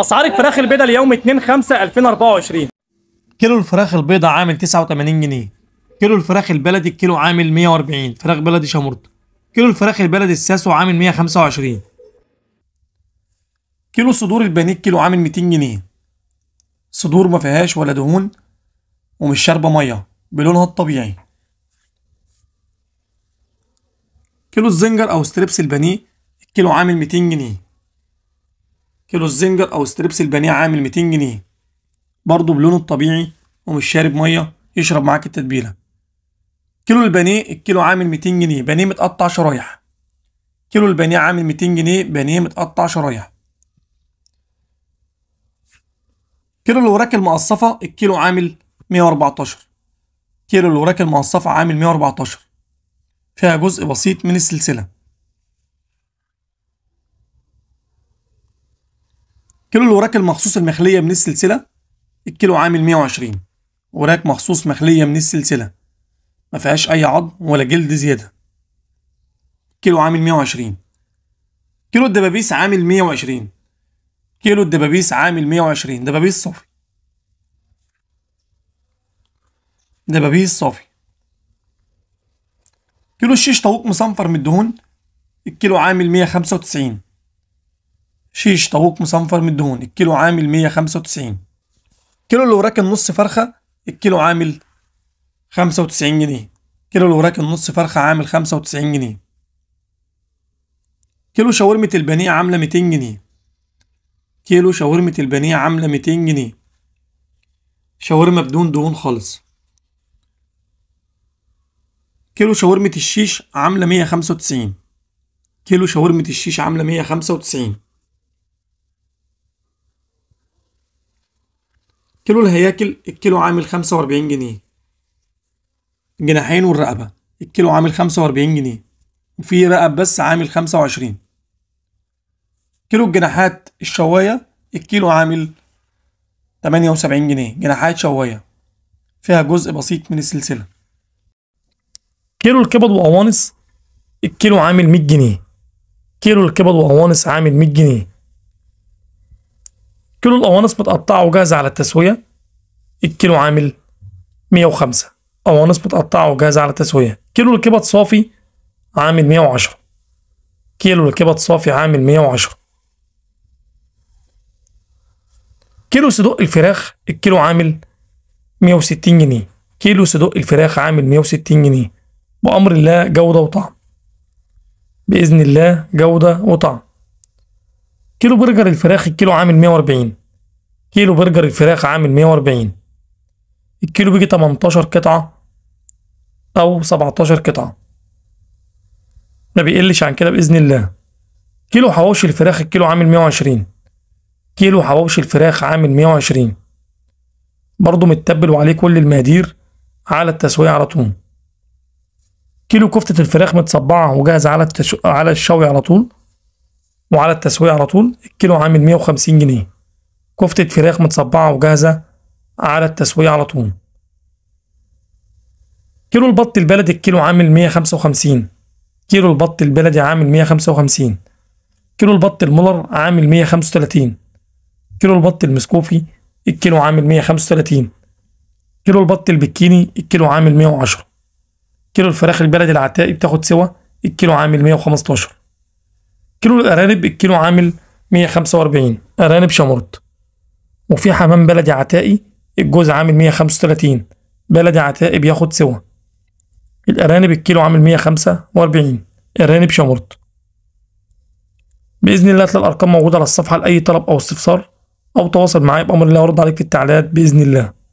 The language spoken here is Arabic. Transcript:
اسعار الفراخ البيضاء اليوم 2 5 2024 كيلو الفراخ البيضاء عامل 89 جنيه كيلو الفراخ البلدي الكيلو عامل 140 فراخ بلدي شمرت كيلو الفراخ البلدي الساسو عامل 125 كيلو صدور البانيه الكيلو عامل 200 جنيه صدور ما فيهاش ولا دهون ومش شاربه ميه بلونها الطبيعي كيلو الزنجر او ستريبس البانيه الكيلو عامل 200 جنيه كيلو الزنجر او ستريبس البانيه عامل 200 جنيه برضه بلونه الطبيعي ومش شارب ميه يشرب معاك التتبيله كيلو البانيه الكيلو عامل 200 جنيه بانيه متقطع شرايح كيلو البانيه عامل 200 جنيه بانيه متقطع شرايح كيلو الوراك المقصفه الكيلو عامل 114 كيلو الوراك المقصفه عامل 114 فيها جزء بسيط من السلسله كيلو الوراك المخصوص المخليه من السلسله الكيلو عامل 120 وراك مخصوص مخليه من السلسله ما فيهاش اي عظم ولا جلد زياده كيلو عامل 120 كيلو الدبابيس عامل 120 كيلو الدبابيس عامل 120 دبابيس صافي دبابيس صافي كيلو الشيش طاووق مصنفر من الدهون الكيلو عامل 195 شيش طاووق مصنفر من الدهون الكيلو عامل 195 كيلو الوراك النص فرخة الكيلو عامل 95 جنيه كيلو الوراك النص فرخة عامل 95 جنيه كيلو شاورمة البنيه عاملة 200 جنيه كيلو شاورمة البنيه عاملة 200 جنيه شاورمة بدون دهون خالص كيلو شاورمة الشيش عاملة 195 كيلو شاورمة الشيش عاملة 195 كيلو الهياكل الكيلو عامل 45 جنيه الجناحين والرقبة الكيلو عامل 45 جنيه وفي رقب بس عامل 25 كيلو الجناحات الشواية الكيلو عامل 78 جنيه جناحات شواية فيها جزء بسيط من السلسلة كيلو الكبد وأوانس الكيلو عامل 100 جنيه كيلو الكبد وأوانس عامل 100 جنيه كيلو القوانص متقطعه وجاهزه على التسويه الكيلو عامل 105 قوانص متقطعه وجاهزه على التسويه كيلو الكبد صافي عامل 110 كيلو الكبد صافي عامل 110 كيلو صدق الفراخ الكيلو عامل 160 جنيه كيلو صدق الفراخ عامل 160 جنيه بأمر الله جودة وطعم بإذن الله جودة وطعم كيلو برجر الفراخ الكيلو عامل 140 كيلو برجر الفراخ عامل 140 الكيلو بيجي 18 قطعة أو 17 قطعة ما بيقلش عن كده بإذن الله كيلو حواوشي الفراخ الكيلو عامل 120 كيلو حواوشي الفراخ عامل 120 برضه متبل وعليه كل المقادير على التسوية على طول كيلو كفتة الفراخ متصبعة وجاهزة على التشو... على الشوي على طول وعلى التسوية على طول الكيلو عامل 150 جنيه كفتة فراخ متصبعة وجاهزة على التسوية على طول كيلو البط البلدي الكيلو عامل 155 كيلو البط البلدي عامل 155 كيلو البط المولر عامل 135 كيلو البط المسكوفي الكيلو عامل 135 كيلو البط البكيني الكيلو عامل 110 كيلو الفراخ البلدي العتاقي بتاخد سوا الكيلو عامل 115 كيلو الارانب الكيلو عامل 145 ارانب شمرت وفي حمام بلدي عتائي الجوز عامل 135 بلدي عتائي بياخد سوى الارانب الكيلو عامل 145 ارانب شمرت باذن الله تلاقي الارقام موجوده على الصفحه لاي طلب او استفسار او تواصل معايا بامر الله ارد عليك في التعليقات باذن الله